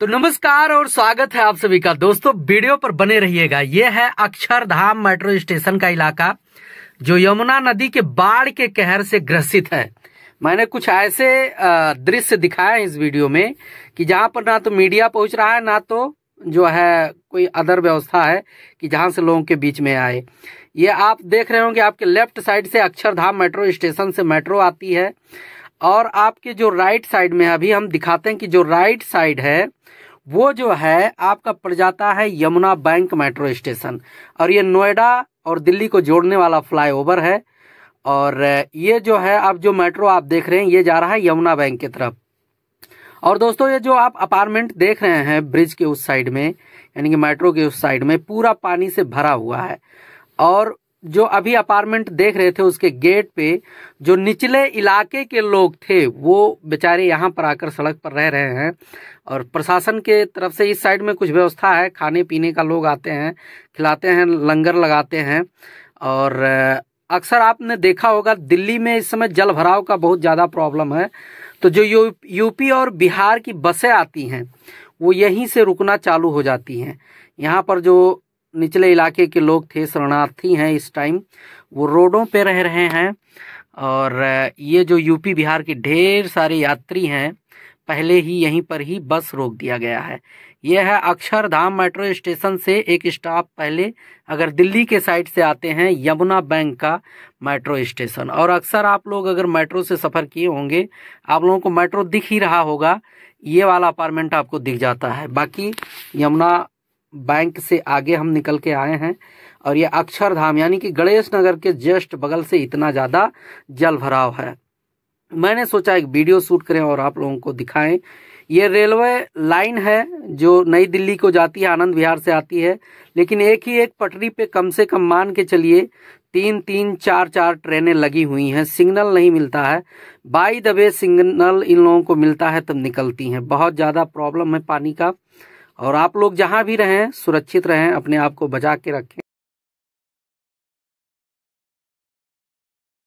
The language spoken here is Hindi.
तो नमस्कार और स्वागत है आप सभी का दोस्तों वीडियो पर बने रहिएगा ये है अक्षरधाम मेट्रो स्टेशन का इलाका जो यमुना नदी के बाढ़ के कहर से ग्रसित है मैंने कुछ ऐसे दृश्य दिखाए इस वीडियो में कि जहां पर ना तो मीडिया पहुंच रहा है ना तो जो है कोई अदर व्यवस्था है कि जहां से लोगों के बीच में आए ये आप देख रहे होंगे आपके लेफ्ट साइड से अक्षरधाम मेट्रो स्टेशन से मेट्रो आती है और आपके जो राइट साइड में अभी हम दिखाते हैं कि जो राइट साइड है वो जो है आपका पड़ जाता है यमुना बैंक मेट्रो स्टेशन और ये नोएडा और दिल्ली को जोड़ने वाला फ्लाईओवर है और ये जो है अब जो मेट्रो आप देख रहे हैं ये जा रहा है यमुना बैंक की तरफ और दोस्तों ये जो आप अपार्टमेंट देख रहे हैं ब्रिज के उस साइड में यानी कि मेट्रो के उस साइड में पूरा पानी से भरा हुआ है और जो अभी अपार्टमेंट देख रहे थे उसके गेट पे जो निचले इलाके के लोग थे वो बेचारे यहाँ पर आकर सड़क पर रह रहे हैं और प्रशासन के तरफ से इस साइड में कुछ व्यवस्था है खाने पीने का लोग आते हैं खिलाते हैं लंगर लगाते हैं और अक्सर आपने देखा होगा दिल्ली में इस समय जल भराव का बहुत ज़्यादा प्रॉब्लम है तो जो यू, यूपी और बिहार की बसें आती हैं वो यहीं से रुकना चालू हो जाती हैं यहाँ पर जो निचले इलाके के लोग थे शरणार्थी हैं इस टाइम वो रोडों पे रह रहे हैं और ये जो यूपी बिहार के ढेर सारे यात्री हैं पहले ही यहीं पर ही बस रोक दिया गया है यह है अक्षरधाम मेट्रो स्टेशन से एक स्टॉप पहले अगर दिल्ली के साइड से आते हैं यमुना बैंक का मेट्रो स्टेशन और अक्सर आप लोग अगर मेट्रो से सफ़र किए होंगे आप लोगों को मेट्रो दिख ही रहा होगा ये वाला अपार्टमेंट आपको दिख जाता है बाकी यमुना बैंक से आगे हम निकल के आए हैं और ये अक्षरधाम यानी कि गणेश नगर के जस्ट बगल से इतना ज़्यादा जल भराव है मैंने सोचा एक वीडियो शूट करें और आप लोगों को दिखाएं ये रेलवे लाइन है जो नई दिल्ली को जाती है आनंद विहार से आती है लेकिन एक ही एक पटरी पे कम से कम मान के चलिए तीन तीन चार चार ट्रेनें लगी हुई हैं सिग्नल नहीं मिलता है बाई दबे सिग्नल इन लोगों को मिलता है तब निकलती हैं बहुत ज़्यादा प्रॉब्लम है पानी का और आप लोग जहाँ भी रहें सुरक्षित रहें अपने आप को बचा के रखें